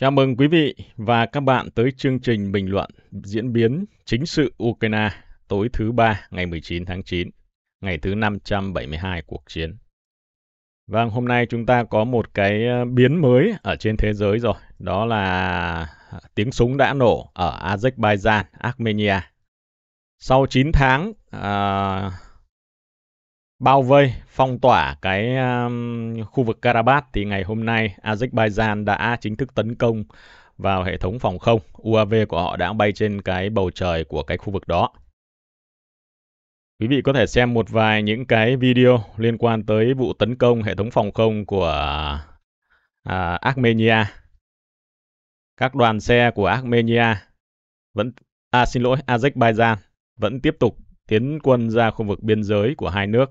Chào mừng quý vị và các bạn tới chương trình bình luận diễn biến chính sự Ukraine tối thứ ba ngày 19 tháng 9, ngày thứ 572 cuộc chiến. Vâng, hôm nay chúng ta có một cái ờ, biến mới ở trên thế giới rồi, đó là tiếng súng đã nổ ở Azerbaijan, Armenia. Sau 9 tháng, à, bao vây, phong tỏa cái um, khu vực Karabakh thì ngày hôm nay Azerbaijan đã chính thức tấn công vào hệ thống phòng không. UAV của họ đã bay trên cái bầu trời của cái khu vực đó. Quý vị có thể xem một vài những cái video liên quan tới vụ tấn công hệ thống phòng không của uh, Armenia. Các đoàn xe của Armenia vẫn à xin lỗi Azerbaijan vẫn tiếp tục tiến quân ra khu vực biên giới của hai nước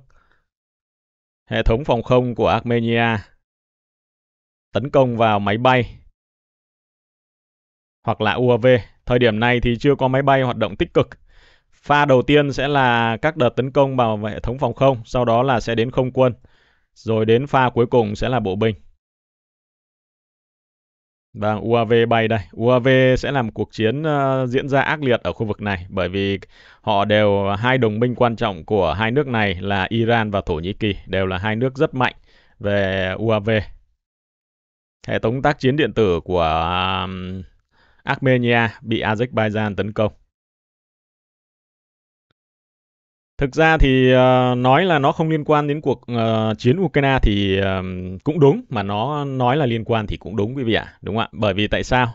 hệ thống phòng không của Armenia, tấn công vào máy bay hoặc là UAV. Thời điểm này thì chưa có máy bay hoạt động tích cực. Pha đầu tiên sẽ là các đợt tấn công vào hệ thống phòng không, sau đó là sẽ đến không quân, rồi đến pha cuối cùng sẽ là bộ binh. Vâng, UAV bay đây. UAV sẽ làm cuộc chiến uh, diễn ra ác liệt ở khu vực này bởi vì họ đều ờ, hai đồng minh quan trọng của hai nước này là Iran và Thổ Nhĩ Kỳ, đều là hai nước rất mạnh về UAV. Hệ thống tác chiến điện tử của uh, Armenia bị Azerbaijan tấn công. Thực ra thì uh, nói là nó không liên quan đến cuộc uh, chiến Ukraine thì uh, cũng đúng mà nó nói là liên quan thì cũng đúng quý vị ạ, à, đúng không ạ? Bởi vì tại sao?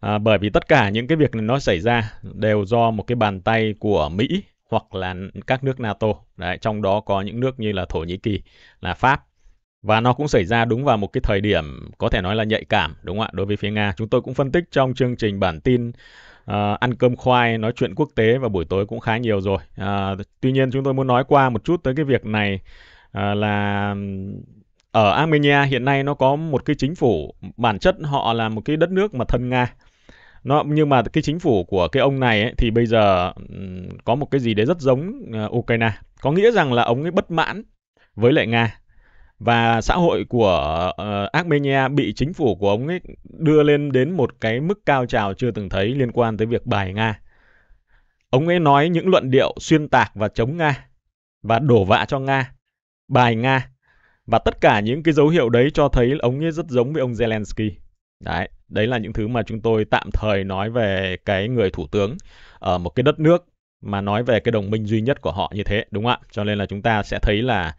À, bởi vì tất cả những cái việc này nó xảy ra đều do một cái bàn tay của Mỹ hoặc là các nước NATO. Đấy, trong đó có những nước như là Thổ Nhĩ Kỳ, là Pháp. Và nó cũng xảy ra đúng vào một cái thời điểm có thể nói là nhạy cảm, đúng không ạ, đối với phía Nga. Chúng tôi cũng phân tích trong chương trình bản tin uh, ăn cơm khoai, nói chuyện quốc tế và buổi tối cũng khá nhiều rồi. Uh, tuy nhiên chúng tôi muốn nói qua một chút tới cái việc này uh, là ở Armenia hiện nay nó có một cái chính phủ bản chất họ là một cái đất nước mà thân Nga nó nhưng mà cái chính phủ của cái ông này ấy, thì bây giờ có một cái gì đấy rất giống uh, Ukraine có nghĩa rằng là ông ấy bất mãn với lại Nga và xã hội của uh, Armenia bị chính phủ của ông ấy đưa lên đến một cái mức cao trào chưa từng thấy liên quan tới việc bài Nga. Ông ấy nói những luận điệu xuyên tạc và chống Nga và đổ vạ cho Nga, bài Nga và tất cả những cái dấu hiệu đấy cho thấy ông ấy rất giống với ông Zelensky. Đấy, đấy là những thứ mà chúng tôi tạm thời nói về cái người thủ tướng ở một cái đất nước mà nói về cái đồng minh duy nhất của họ như thế, đúng không ạ? Cho nên là chúng ta sẽ thấy là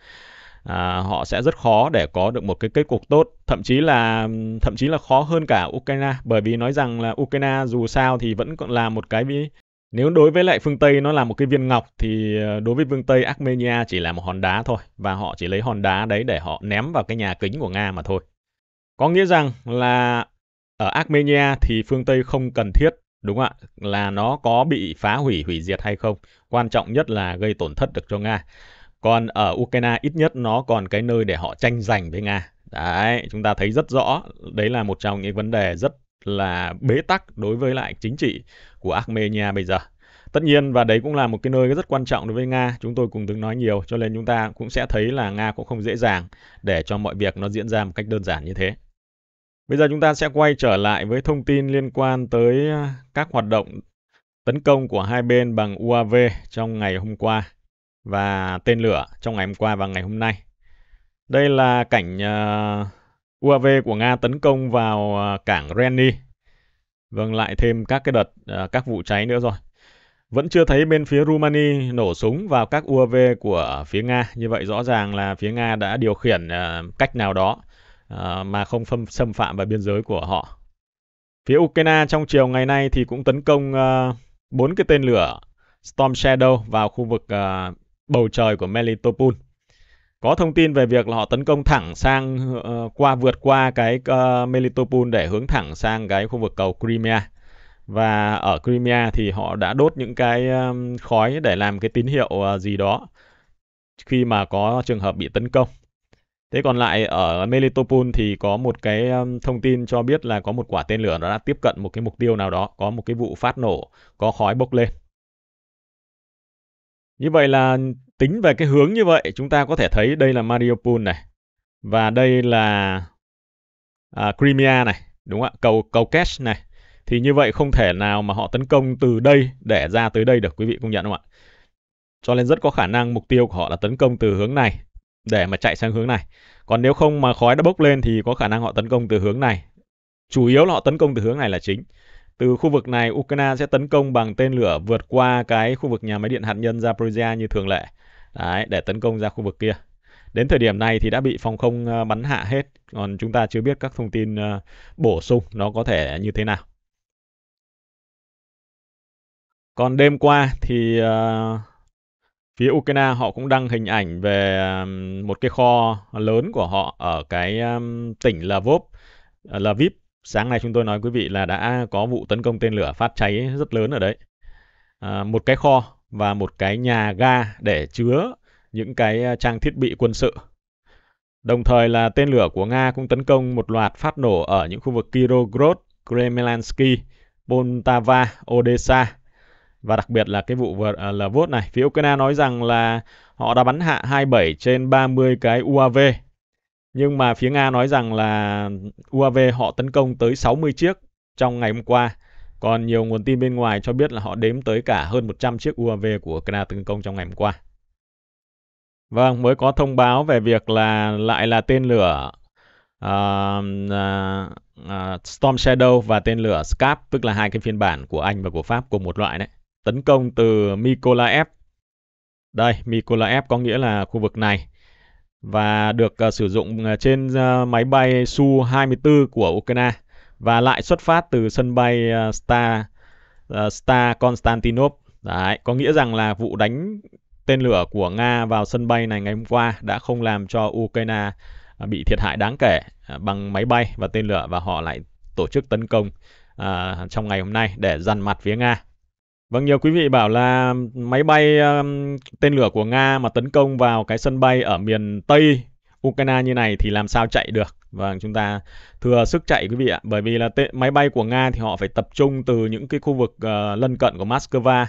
à, họ sẽ rất khó để có được một cái kết cục tốt thậm chí là thậm chí là khó hơn cả Ukraine bởi vì nói rằng là Ukraine dù sao thì vẫn còn là một cái nếu đối với lại phương Tây nó là một cái viên ngọc thì ờ, đối với phương Tây Armenia chỉ là một hòn đá thôi và họ chỉ lấy hòn đá đấy để họ ném vào cái nhà kính của Nga mà thôi. Có nghĩa rằng là ở Armenia thì phương Tây không cần thiết đúng không ạ là nó có bị phá hủy hủy diệt hay không quan trọng nhất là gây tổn thất được cho nga còn ở Ukraine ít nhất nó còn cái nơi để họ tranh giành với Nga. Đấy, chúng ta thấy rất rõ, đấy là một trong những vấn đề rất là bế tắc đối với lại chính trị của Armenia bây giờ. Tất nhiên và đấy cũng là một cái nơi rất quan trọng đối với Nga, chúng tôi cũng từng nói nhiều cho nên chúng ta cũng sẽ thấy là Nga cũng không dễ dàng để cho mọi việc nó diễn ra một cách đơn giản như thế. Bây giờ chúng ta sẽ quay trở lại với thông tin liên quan tới à, các hoạt động tấn công của hai bên bằng UAV trong ngày hôm qua và tên lửa trong ngày hôm qua và ngày hôm nay. Đây là cảnh ờ, UAV của Nga tấn công vào ờ, cảng Reni. Vâng, lại thêm các cái đợt ờ, các vụ cháy nữa rồi. Vẫn chưa thấy bên phía Rumani nổ súng vào các UAV của phía Nga. Như vậy rõ ràng là phía Nga đã điều khiển cách nào đó mà không phân, xâm phạm vào biên giới của họ. Phía Ukraine trong chiều ngày nay thì cũng tấn công bốn cái tên lửa Storm Shadow vào khu vực bầu trời của Melitopol. Có thông tin về việc là họ tấn công thẳng sang uh, qua vượt qua cái uh, Melitopol để hướng thẳng sang cái khu vực cầu Crimea. Và ở Crimea thì họ đã đốt những cái um, khói để làm cái tín hiệu uh, gì đó khi mà có trường hợp bị tấn công. Thế còn lại ở Melitopol thì có một cái thông tin cho biết là có một quả tên lửa nó đã tiếp cận một cái mục tiêu nào đó, có một cái vụ phát nổ, có khói bốc lên. Như vậy là Tính về cái hướng như vậy, chúng ta có thể thấy đây là Mariupol này. Và đây là à, Crimea này, đúng không ạ? Cầu cầu Kerch này. Thì như vậy không thể nào mà họ tấn công từ đây để ra tới đây được quý vị công nhận không ạ? Cho nên rất có khả năng mục tiêu của họ là tấn công từ hướng này để mà chạy sang hướng này. Còn nếu không mà khói đã bốc lên thì có khả năng họ tấn công từ hướng này. Chủ yếu là họ tấn công từ hướng này là chính. Từ khu vực này, Ukraine sẽ tấn công bằng tên lửa vượt qua cái khu vực nhà máy điện hạt nhân Zaporizhia như thường lệ. Đấy, để tấn công ra khu vực kia. Đến thời điểm này thì đã bị phòng không ờ, bắn hạ hết, còn chúng ta chưa biết các thông tin ờ, bổ sung nó có thể như thế nào. Còn đêm qua thì ờ, phía Ukraine họ cũng đăng hình ảnh về một cái kho lớn của họ ở cái tỉnh Lvov, Lviv sáng nay chúng tôi nói quý vị là đã có vụ tấn công tên lửa phát cháy rất lớn ở đấy. À, một cái kho và một cái nhà ga để chứa những cái à, trang thiết bị quân sự. Đồng thời là tên lửa của Nga cũng tấn công một loạt phát nổ ở những khu vực Kirogrod, Kremelansky, Poltava, Odessa và đặc biệt là cái vụ vừa à, là vốt này. Phía Ukraine nói rằng là họ đã bắn hạ 27 trên 30 cái UAV nhưng mà phía Nga nói rằng là UAV họ tấn công tới 60 chiếc trong ngày hôm qua. Còn nhiều nguồn tin bên ngoài cho biết là họ đếm tới cả hơn 100 chiếc UAV của Ukraine tấn công trong ngày hôm qua. Vâng, mới có thông báo về việc là lại là tên lửa uh, uh, uh, Storm Shadow và tên lửa Scap, tức là hai cái phiên bản của Anh và của Pháp cùng một loại đấy. Tấn công từ Mykolaiv. Đây, Mykolaiv có nghĩa là khu vực này và được uh, sử dụng ờ, trên uh, máy bay Su-24 của Ukraine và lại xuất phát từ sân bay uh, Star uh, Star Konstantinov. Đấy, có nghĩa rằng là vụ đánh tên lửa của Nga vào sân bay này ngày hôm qua đã không làm cho Ukraine bị thiệt hại đáng kể bằng máy bay và tên lửa và họ lại tổ chức tấn công uh, trong ngày hôm nay để dằn mặt phía Nga. Vâng, nhiều quý vị bảo là máy bay um, tên lửa của Nga mà tấn công vào cái sân bay ở miền Tây Ukraine như này thì làm sao chạy được? Vâng, chúng ta thừa sức chạy quý vị ạ, bởi vì là máy bay của Nga thì họ phải tập trung từ những cái khu vực uh, lân cận của Moscow,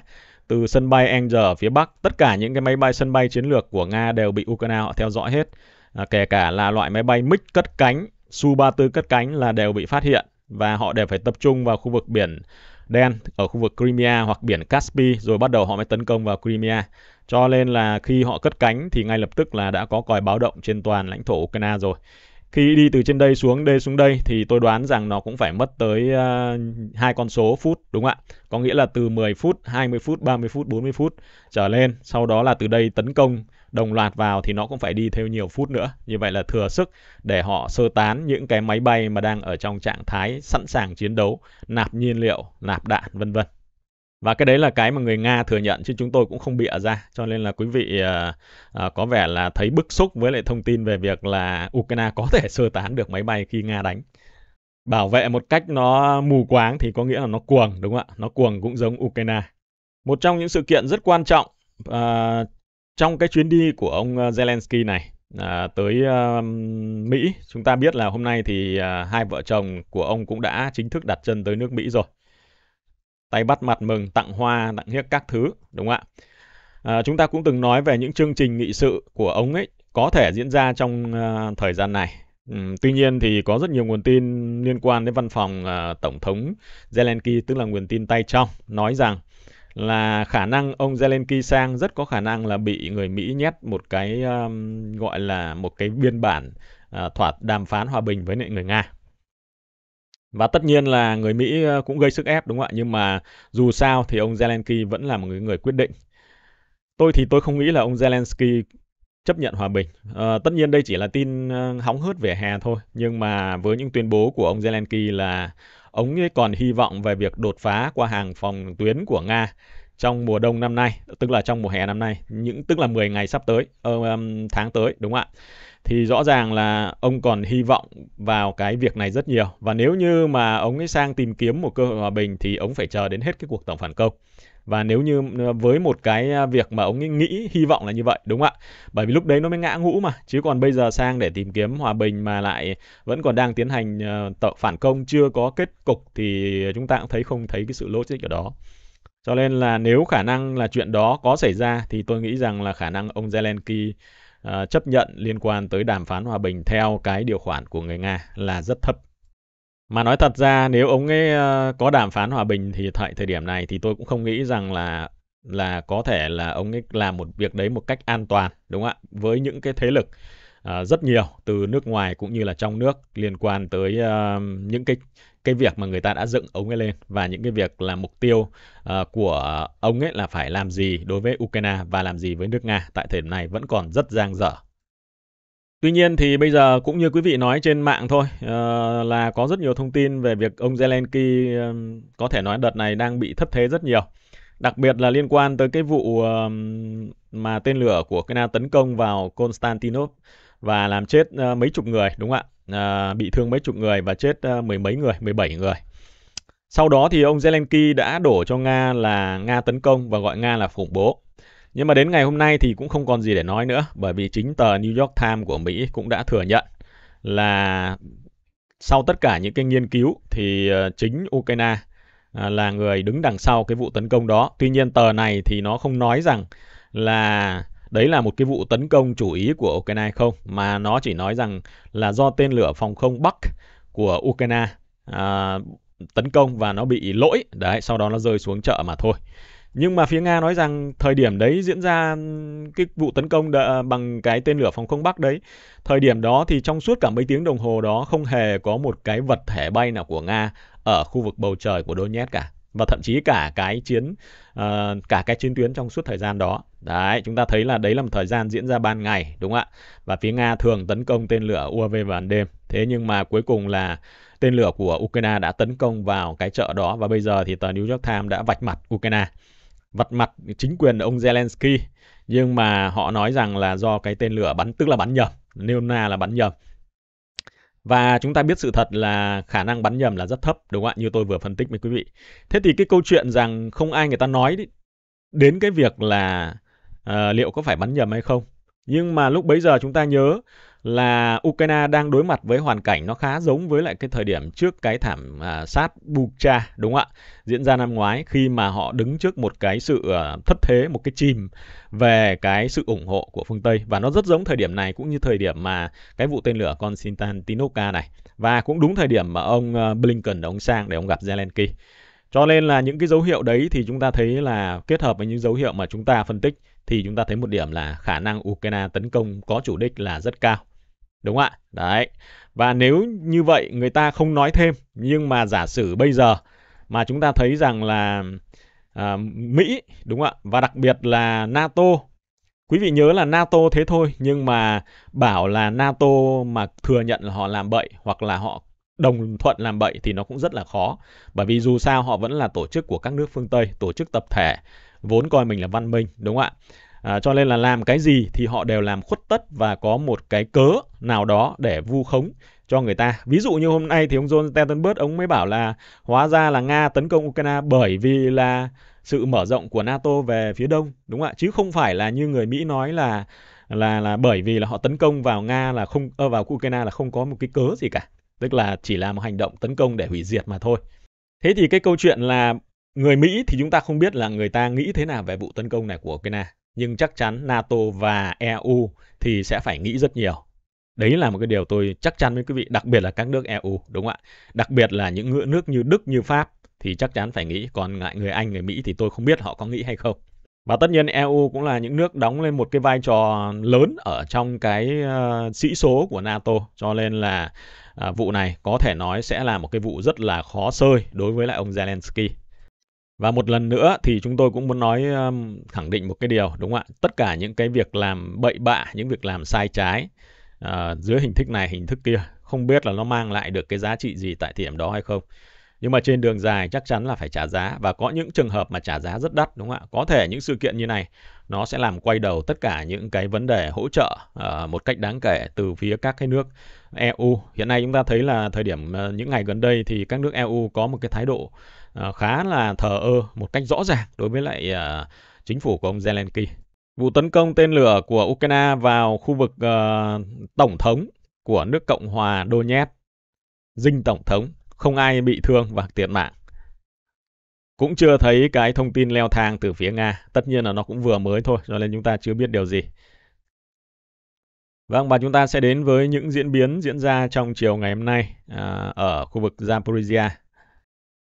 từ sân bay Anger ở phía Bắc, tất cả những cái máy bay sân bay chiến lược của Nga đều bị Ukraine họ theo dõi hết. À, kể cả là loại máy bay MiG cất cánh, Su-34 cất cánh là đều bị phát hiện và họ đều phải tập trung vào khu vực biển đen ở khu vực Crimea hoặc biển Caspi rồi bắt đầu họ mới tấn công vào Crimea. Cho nên là khi họ cất cánh thì ngay lập tức là đã có còi báo động trên toàn lãnh thổ Ukraine rồi. Khi đi từ trên đây xuống đây xuống đây thì tôi đoán rằng nó cũng phải mất tới uh, hai con số phút đúng không ạ? Có nghĩa là từ 10 phút, 20 phút, 30 phút, 40 phút trở lên. Sau đó là từ đây tấn công đồng loạt vào thì nó cũng phải đi theo nhiều phút nữa. Như vậy là thừa sức để họ sơ tán những cái máy bay mà đang ở trong trạng thái sẵn sàng chiến đấu, nạp nhiên liệu, nạp đạn vân vân. Và cái đấy là cái mà người Nga thừa nhận chứ chúng tôi cũng không bịa ra. Cho nên là quý vị à, à, có vẻ là thấy bức xúc với lại thông tin về việc là Ukraine có thể sơ tán được máy bay khi Nga đánh. Bảo vệ một cách nó mù quáng thì có nghĩa là nó cuồng đúng không ạ? Nó cuồng cũng giống Ukraine. Một trong những sự kiện rất quan trọng à, trong cái chuyến đi của ông ờ, Zelensky này à, tới uh, Mỹ, chúng ta biết là hôm nay thì uh, hai vợ chồng của ông cũng đã chính thức đặt chân tới nước Mỹ rồi. Tay bắt mặt mừng, tặng hoa, tặng hiếc các thứ, đúng không ạ? À, chúng ta cũng từng nói về những chương trình nghị sự của ông ấy có thể diễn ra trong uh, thời gian này. Ừ, tuy nhiên thì có rất nhiều nguồn tin liên quan đến văn phòng uh, tổng thống Zelensky tức là nguồn tin tay trong nói rằng là khả năng ông Zelensky sang rất có khả năng là bị người Mỹ nhét một cái um, gọi là một cái biên bản uh, thỏa đàm phán hòa bình với người Nga. Và tất nhiên là người Mỹ ờ, cũng gây sức ép đúng không ạ? Nhưng mà dù sao thì ông Zelensky vẫn là một người, người quyết định. Tôi thì tôi không nghĩ là ông Zelensky chấp nhận hòa bình. À, tất nhiên đây chỉ là tin ờ, hóng hớt về hè thôi. Nhưng mà với những tuyên bố của ông Zelensky là Ông ấy còn hy vọng về việc đột phá qua hàng phòng tuyến của Nga trong mùa đông năm nay, tức là trong mùa hè năm nay, những tức là 10 ngày sắp tới, ờ, tháng tới đúng không ạ? Thì rõ ràng là ông còn hy vọng vào cái việc này rất nhiều và nếu như mà ông ấy sang tìm kiếm một cơ hội hòa bình thì ông phải chờ đến hết cái cuộc tổng phản công và nếu như ờ, với một cái à, việc mà ông ấy nghĩ hy vọng là như vậy đúng không ạ bởi vì lúc đấy nó mới ngã ngũ mà chứ còn bây giờ sang để tìm kiếm hòa bình mà lại vẫn còn đang tiến hành ờ, phản công chưa có kết cục thì chúng ta cũng thấy không thấy cái sự logic ở đó cho nên là nếu khả năng là chuyện đó có xảy ra thì tôi nghĩ rằng là khả năng ông Zelensky ờ, chấp nhận liên quan tới đàm phán hòa bình theo cái điều khoản của người Nga là rất thấp. Mà nói thật ra nếu ông ấy ờ, có đàm phán hòa bình thì tại thời điểm này thì tôi cũng không nghĩ rằng là là có thể là ông ấy làm một việc đấy một cách an toàn đúng không ạ? Với những cái thế lực uh, rất nhiều từ nước ngoài cũng như là trong nước liên quan tới uh, những cái cái việc mà người ta đã dựng ông ấy lên và những cái việc là mục tiêu uh, của ông ấy là phải làm gì đối với Ukraine và làm gì với nước Nga tại thời điểm này vẫn còn rất giang dở Tuy nhiên thì bây giờ cũng như quý vị nói trên mạng thôi ờ, là có rất nhiều thông tin về việc ông Zelensky có thể nói đợt này đang bị thất thế rất nhiều. Đặc biệt là liên quan tới cái vụ mà tên lửa của Nga tấn công vào Konstantinov và làm chết ờ, mấy chục người đúng không ạ? Ờ, bị thương mấy chục người và chết mười mấy người, 17 người. Sau đó thì ông Zelensky đã đổ cho Nga là Nga tấn công và gọi Nga là khủng bố. Nhưng mà đến ngày hôm nay thì cũng không còn gì để nói nữa bởi vì chính tờ New York Times của Mỹ cũng đã thừa nhận là sau tất cả những cái nghiên cứu thì ờ, chính Ukraine ờ, là người đứng đằng sau cái vụ tấn công đó. Tuy nhiên tờ này thì nó không nói rằng là đấy là một cái vụ tấn công chủ ý của Ukraine không mà nó chỉ nói rằng là do tên lửa phòng không Bắc của Ukraine à, tấn công và nó bị lỗi đấy sau đó nó rơi xuống chợ mà thôi nhưng mà phía Nga nói rằng thời điểm đấy diễn ra cái vụ tấn công đã, bằng cái tên lửa phòng không Bắc đấy, thời điểm đó thì trong suốt cả mấy tiếng đồng hồ đó không hề có một cái vật thể bay nào của Nga ở khu vực bầu trời của Donetsk cả và thậm chí cả cái chiến uh, cả cái chiến tuyến trong suốt thời gian đó. Đấy, chúng ta thấy là đấy là một thời gian diễn ra ban ngày đúng không ạ? Và phía Nga thường tấn công tên lửa UAV vào ban đêm. Thế nhưng mà cuối cùng là tên lửa của Ukraine đã tấn công vào cái chợ đó và bây giờ thì tờ New York Times đã vạch mặt Ukraine vật mặt chính quyền ông Zelensky nhưng mà họ nói rằng là do cái tên lửa bắn tức là bắn nhầm Neona là bắn nhầm và chúng ta biết sự thật là khả năng bắn nhầm là rất thấp đúng không ạ như tôi vừa phân tích với quý vị thế thì cái câu chuyện rằng không ai người ta nói đến cái việc là uh, liệu có phải bắn nhầm hay không nhưng mà lúc bấy giờ chúng ta nhớ là Ukraine đang đối mặt với hoàn cảnh nó khá giống với lại cái thời điểm trước cái thảm à, sát Bucha đúng không ạ? Diễn ra năm ngoái khi mà họ đứng trước một cái sự à, thất thế, một cái chìm về cái sự ủng hộ của phương Tây và nó rất giống thời điểm này cũng như thời điểm mà cái vụ tên lửa Konstantinovka này và cũng đúng thời điểm mà ông à, Blinken và ông sang để ông gặp Zelensky. Cho nên là những cái dấu hiệu đấy thì chúng ta thấy là kết hợp với những dấu hiệu mà chúng ta phân tích thì chúng ta thấy một điểm là khả năng Ukraine tấn công có chủ đích là rất cao. Đúng ạ. Đấy. Và nếu như vậy người ta không nói thêm nhưng mà giả sử bây giờ mà chúng ta thấy rằng là à, Mỹ đúng không ạ và đặc biệt là NATO quý vị nhớ là NATO thế thôi nhưng mà bảo là NATO mà thừa nhận là họ làm bậy hoặc là họ đồng thuận làm bậy thì nó cũng rất là khó bởi vì dù sao họ vẫn là tổ chức của các nước phương Tây tổ chức tập thể vốn coi mình là văn minh đúng không ạ À, cho nên là làm cái gì thì họ đều làm khuất tất và có một cái cớ nào đó để vu khống cho người ta. Ví dụ như hôm nay thì ông John Stoltenberg ông mới bảo là hóa ra là Nga tấn công Ukraine bởi vì là sự mở rộng của NATO về phía đông, đúng không ạ? Chứ không phải là như người Mỹ nói là là là bởi vì là họ tấn công vào Nga là không ơ, vào Ukraine là không có một cái cớ gì cả. Tức là chỉ là một hành động tấn công để hủy diệt mà thôi. Thế thì cái câu chuyện là người Mỹ thì chúng ta không biết là người ta nghĩ thế nào về vụ tấn công này của Ukraine nhưng chắc chắn NATO và EU thì sẽ phải nghĩ rất nhiều. Đấy là một cái điều tôi chắc chắn với quý vị, đặc biệt là các nước EU, đúng không ạ? Đặc biệt là những nước như Đức, như Pháp thì chắc chắn phải nghĩ, còn lại người Anh, người Mỹ thì tôi không biết họ có nghĩ hay không. Và tất nhiên EU cũng là những nước đóng lên một cái vai trò lớn ở trong cái uh, sĩ số của NATO, cho nên là uh, vụ này có thể nói sẽ là một cái vụ rất là khó sơi đối với lại ông Zelensky. Và một lần nữa thì chúng tôi cũng muốn nói um, khẳng định một cái điều đúng không ạ? Tất cả những cái việc làm bậy bạ, những việc làm sai trái uh, dưới hình thức này, hình thức kia không biết là nó mang lại được cái giá trị gì tại thời điểm đó hay không. Nhưng mà trên đường dài chắc chắn là phải trả giá và có những trường hợp mà trả giá rất đắt đúng không ạ? Có thể những sự kiện như này nó sẽ làm quay đầu tất cả những cái vấn đề hỗ trợ uh, một cách đáng kể từ phía các cái nước EU. Hiện nay chúng ta thấy là thời điểm uh, những ngày gần đây thì các nước EU có một cái thái độ Ờ, khá là thờ ơ một cách rõ ràng đối với lại ờ, chính phủ của ông Zelensky. Vụ tấn công tên lửa của Ukraine vào khu vực uh, tổng thống của nước Cộng hòa Donetsk, dinh tổng thống, không ai bị thương và thiệt mạng. Cũng chưa thấy cái thông tin leo thang từ phía Nga. Tất nhiên là nó cũng vừa mới thôi, cho nên chúng ta chưa biết điều gì. Vâng, và chúng ta sẽ đến với những diễn biến diễn ra trong chiều ngày hôm nay à, ở khu vực Zaporizhia,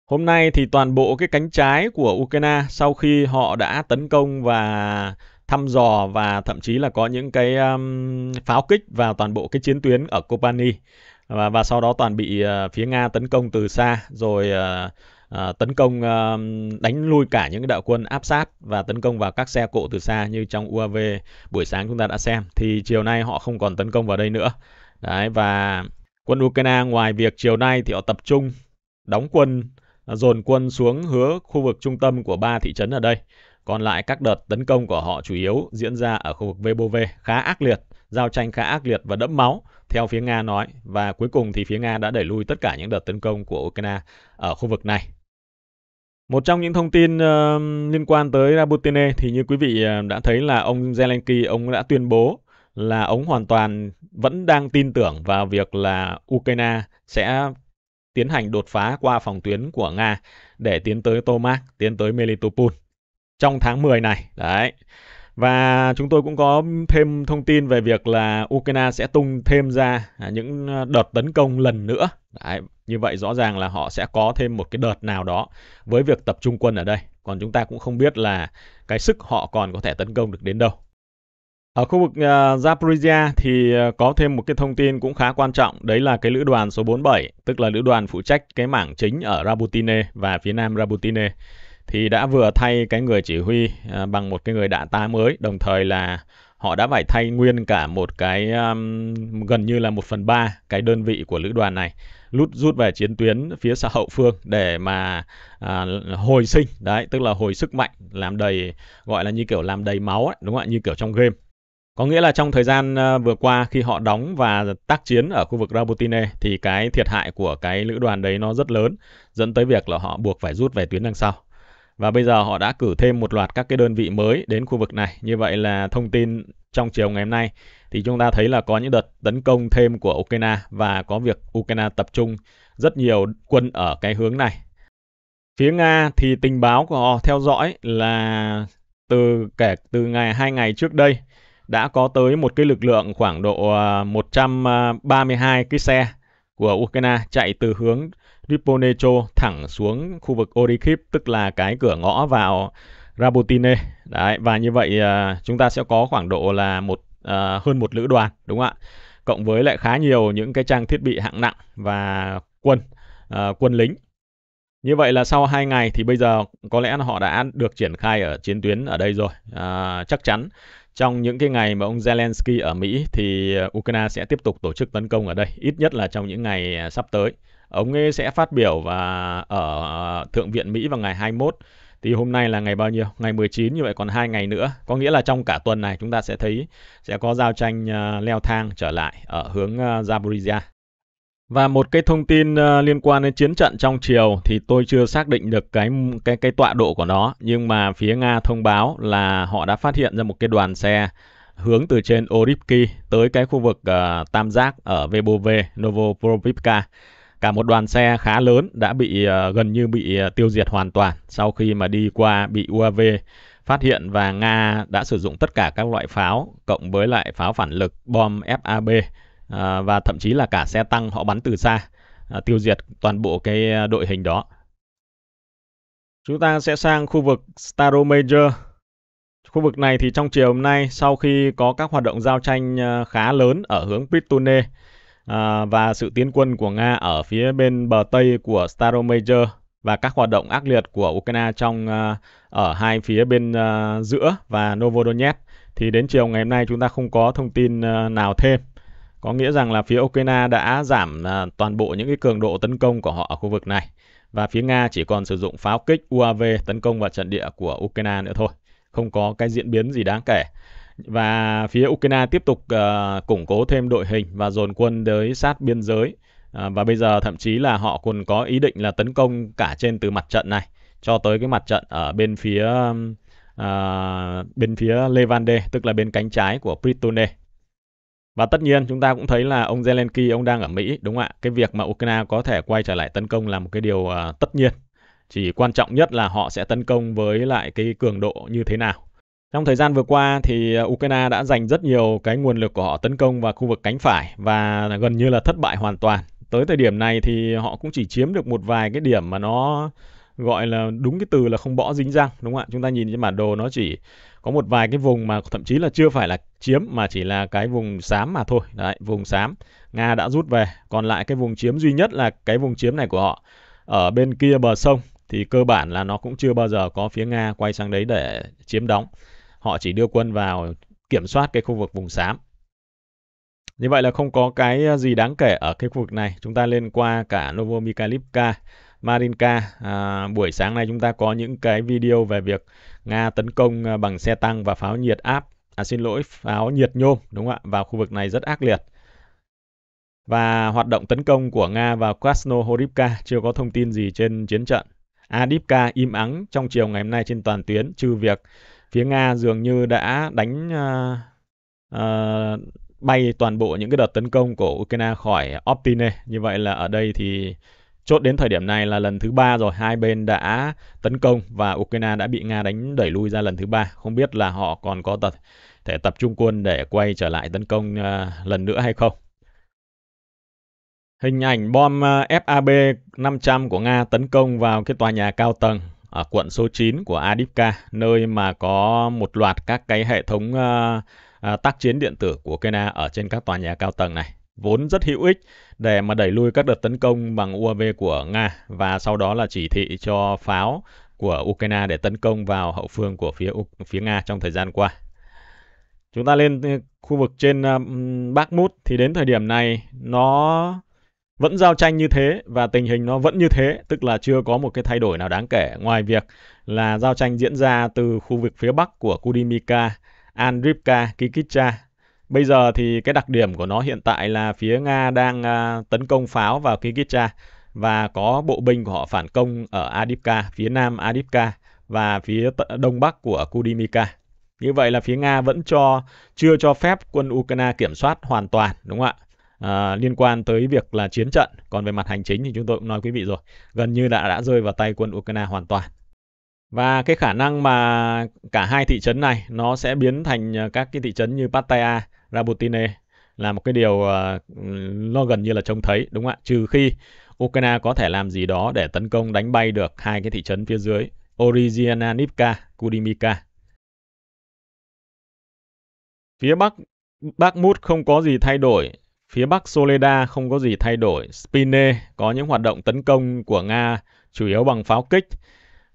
Hôm nay thì toàn bộ cái cánh trái của Ukraine sau khi họ đã tấn công và thăm dò và thậm chí là có những cái um, pháo kích vào toàn bộ cái chiến tuyến ở Kobani và, và sau đó toàn bị uh, phía Nga tấn công từ xa rồi uh, uh, tấn công uh, đánh lui cả những cái đạo quân áp sát và tấn công vào các xe cộ từ xa như trong UAV buổi sáng chúng ta đã xem thì chiều nay họ không còn tấn công vào đây nữa đấy và quân Ukraine ngoài việc chiều nay thì họ tập trung đóng quân dồn quân xuống hứa khu vực trung tâm của ba thị trấn ở đây. Còn lại các đợt tấn công của họ chủ yếu diễn ra ở khu vực Vebove khá ác liệt, giao tranh khá ác liệt và đẫm máu theo phía Nga nói và cuối cùng thì phía Nga đã đẩy lui tất cả những đợt tấn công của Ukraine ở khu vực này. Một trong những thông tin uh, liên quan tới Rabutine thì như quý vị ờ, đã thấy là ông Zelensky ông đã tuyên bố là ông hoàn toàn vẫn đang tin tưởng vào việc là Ukraine sẽ tiến hành đột phá qua phòng tuyến của Nga để tiến tới tomac tiến tới Melitopol trong tháng 10 này. Đấy. Và chúng tôi cũng có thêm thông tin về việc là Ukraine sẽ tung thêm ra à, những ờ, đợt tấn công lần nữa. Đấy, như vậy rõ ràng là họ sẽ có thêm một cái đợt nào đó với việc tập trung quân ở đây. Còn chúng ta cũng không biết là cái sức họ còn có thể tấn công được đến đâu. Ở khu vực uh, Zaporizhia thì à, có thêm một cái thông tin cũng khá quan trọng, đấy là cái lữ đoàn số 47, tức là lữ đoàn phụ trách cái mảng chính ở Rabotine và phía nam Rabotine thì đã vừa thay cái người chỉ huy à, bằng một cái người đã ta mới, đồng thời là họ đã phải thay nguyên cả một cái um, gần như là một phần ba cái đơn vị của lữ đoàn này lút rút về chiến tuyến phía xã hậu phương để mà à, hồi sinh đấy tức là hồi sức mạnh làm đầy gọi là như kiểu làm đầy máu ấy, đúng không ạ như kiểu trong game có nghĩa là trong thời gian ờ, vừa qua khi họ đóng và tác chiến ở khu vực Rabotine thì cái thiệt hại của cái lữ đoàn đấy nó rất lớn, dẫn tới việc là họ buộc phải rút về tuyến đằng sau. Và bây giờ họ đã cử thêm một loạt các cái đơn vị mới đến khu vực này. Như vậy là thông tin trong chiều ngày hôm nay thì chúng ta thấy là có những đợt tấn công thêm của Ukraine và có việc Ukraine tập trung rất nhiều quân ở cái hướng này. Phía Nga thì tình báo của họ theo dõi là từ kể từ ngày hai ngày trước đây đã có tới một cái lực lượng khoảng độ 132 à, à, cái xe của Ukraine chạy từ hướng Riponecho thẳng xuống khu vực Orikhiv tức là cái cửa ngõ vào Rabotine. Đấy và như vậy à, chúng ta sẽ có khoảng độ là một hơn một lữ đoàn đúng không ạ? Cộng với lại khá nhiều những cái trang thiết bị hạng nặng và quân quân lính. Như vậy là sau 2 ngày thì bây giờ có lẽ họ đã được triển khai ở chiến tuyến ở đây rồi. À, chắc chắn trong những cái ngày mà ông Zelensky ở Mỹ thì ờ, Ukraine sẽ tiếp tục tổ chức tấn công ở đây, ít nhất là trong những ngày ờ, sắp tới. Ông ấy sẽ phát biểu và ở ờ, Thượng viện Mỹ vào ngày 21 thì hôm nay là ngày bao nhiêu? Ngày 19 như vậy còn hai ngày nữa. Có nghĩa là trong cả tuần này chúng ta sẽ thấy sẽ có giao tranh leo thang trở lại ở hướng Zaporizhia. Và một cái thông tin ờ, liên quan đến chiến trận trong chiều thì tôi chưa xác định được cái cái cái tọa độ của nó, nhưng mà phía Nga thông báo là họ đã phát hiện ra một cái đoàn xe hướng từ trên Oripki tới cái khu vực uh, tam giác ở Vebove, Novoprovivka. Cả một đoàn xe khá lớn đã bị uh, gần như bị uh, tiêu diệt hoàn toàn sau khi mà đi qua bị UAV phát hiện và Nga đã sử dụng tất cả các loại pháo cộng với lại pháo phản lực bom FAB À, và thậm chí là cả xe tăng họ bắn từ xa à, tiêu diệt toàn bộ cái à, đội hình đó. Chúng ta sẽ sang khu vực Staromajor. Khu vực này thì trong chiều hôm nay sau khi có các hoạt động giao tranh khá lớn ở hướng Pritune và sự tiến quân của Nga ở phía bên bờ Tây của Staromajor và các hoạt động ác liệt của Ukraine trong ở hai phía bên giữa và Novodonetsk thì đến chiều ngày hôm nay chúng ta không có thông tin nào thêm. Có nghĩa rằng là phía Ukraine đã giảm à, toàn bộ những cái cường độ tấn công của họ ở khu vực này và phía Nga chỉ còn sử dụng pháo kích UAV tấn công vào trận địa của Ukraine nữa thôi, không có cái diễn biến gì đáng kể. Và phía Ukraine tiếp tục uh, củng cố thêm đội hình và dồn quân tới sát biên giới uh, và bây giờ thậm chí là họ còn có ý định là tấn công cả trên từ mặt trận này cho tới cái mặt trận ở bên phía uh, bên phía Levante, tức là bên cánh trái của Pritone và tất nhiên chúng ta cũng thấy là ông Zelensky ông đang ở Mỹ đúng không ạ? Cái việc mà Ukraine có thể quay trở lại tấn công là một cái điều uh, tất nhiên. Chỉ quan trọng nhất là họ sẽ tấn công với lại cái cường độ như thế nào. Trong thời gian vừa qua thì ờ, Ukraine đã dành rất nhiều cái nguồn lực của họ tấn công vào khu vực cánh phải và gần như là thất bại hoàn toàn. Tới thời điểm này thì họ cũng chỉ chiếm được một vài cái điểm mà nó gọi là đúng cái từ là không bỏ dính răng đúng không ạ? Chúng ta nhìn trên bản đồ nó chỉ có một vài cái vùng mà thậm chí là chưa phải là chiếm mà chỉ là cái vùng xám mà thôi đấy vùng xám nga đã rút về còn lại cái vùng chiếm duy nhất là cái vùng chiếm này của họ ở bên kia bờ sông thì cơ bản là nó cũng chưa bao giờ có phía nga quay sang đấy để chiếm đóng họ chỉ đưa quân vào kiểm soát cái khu vực vùng xám như vậy là không có cái à, gì đáng kể ở cái khu vực này chúng ta lên qua cả Novomikhailivka Marinka à, buổi sáng nay chúng ta có những cái video về việc Nga tấn công à, bằng xe tăng và pháo nhiệt áp, à xin lỗi, pháo nhiệt nhôm đúng không ạ, vào khu vực này rất ác liệt. Và hoạt động tấn công của Nga vào Krasnohorivka chưa có thông tin gì trên chiến trận. Adipka im ắng trong chiều ngày hôm nay trên toàn tuyến, trừ việc phía Nga dường như đã đánh uh, uh, bay toàn bộ những cái đợt tấn công của Ukraine khỏi Optine. Như vậy là ở đây thì Chốt đến thời điểm này là lần thứ ba rồi, hai bên đã tấn công và Ukraine đã bị Nga đánh đẩy lui ra lần thứ ba. Không biết là họ còn có tập, thể tập trung quân để quay trở lại tấn công uh, lần nữa hay không. Hình ảnh bom ờ, FAB 500 của Nga tấn công vào cái tòa nhà cao tầng ở quận số 9 của Adipka, nơi mà có một loạt các cái hệ thống uh, tác chiến điện tử của Kena ở trên các tòa nhà cao tầng này vốn rất hữu ích để mà đẩy lui các đợt tấn công bằng UAV của Nga và sau đó là chỉ thị cho pháo của Ukraine để tấn công vào hậu phương của phía phía Nga trong thời gian qua. Chúng ta lên ừ, khu vực trên um, ừ, Bakhmut thì đến thời điểm này nó vẫn giao tranh như thế và tình hình nó vẫn như thế, tức là chưa có một cái thay đổi nào đáng kể ngoài việc là giao tranh diễn ra từ khu vực phía bắc của Kudimika, Andrivka, Kikicha Bây giờ thì cái đặc điểm của nó hiện tại là phía Nga đang uh, tấn công pháo vào Kyrgyzstan và có bộ binh của họ phản công ở Adipka, phía nam Adipka và phía đông bắc của Kudimika. Như vậy là phía Nga vẫn cho chưa cho phép quân Ukraine kiểm soát hoàn toàn, đúng không ạ? À, liên quan tới việc là chiến trận. Còn về mặt hành chính thì chúng tôi cũng nói quý vị rồi, gần như đã đã rơi vào tay quân Ukraine hoàn toàn. Và cái khả năng mà cả hai thị trấn này nó sẽ biến thành à, các cái thị trấn như Pattaya Rabutine là một cái điều uh, nó gần như là trông thấy đúng không ạ? Trừ khi Ukraine có thể làm gì đó để tấn công đánh bay được hai cái thị trấn phía dưới Nipka, Kudimika. Phía Bắc Bakhmut không có gì thay đổi, phía Bắc Soleda không có gì thay đổi, Spine có những hoạt động tấn công của Nga chủ yếu bằng pháo kích.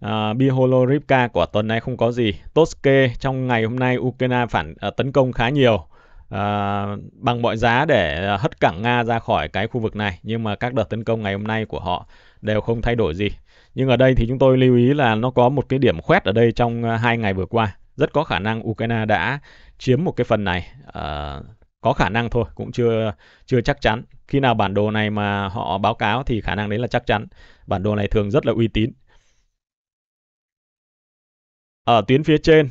Uh, Biholorivka của tuần này không có gì. Toske trong ngày hôm nay Ukraine phản uh, tấn công khá nhiều. Ờ, bằng mọi giá để ờ, hất cẳng Nga ra khỏi cái khu vực này nhưng mà các đợt tấn công ngày hôm nay của họ đều không thay đổi gì. Nhưng ở đây thì chúng tôi lưu ý là nó có một cái điểm khoét ở đây trong ờ, hai ngày vừa qua. Rất có khả năng Ukraine đã chiếm một cái phần này. À, có khả năng thôi, cũng chưa chưa chắc chắn. Khi nào bản đồ này mà họ báo cáo thì khả năng đấy là chắc chắn. Bản đồ này thường rất là uy tín. Ở tuyến phía trên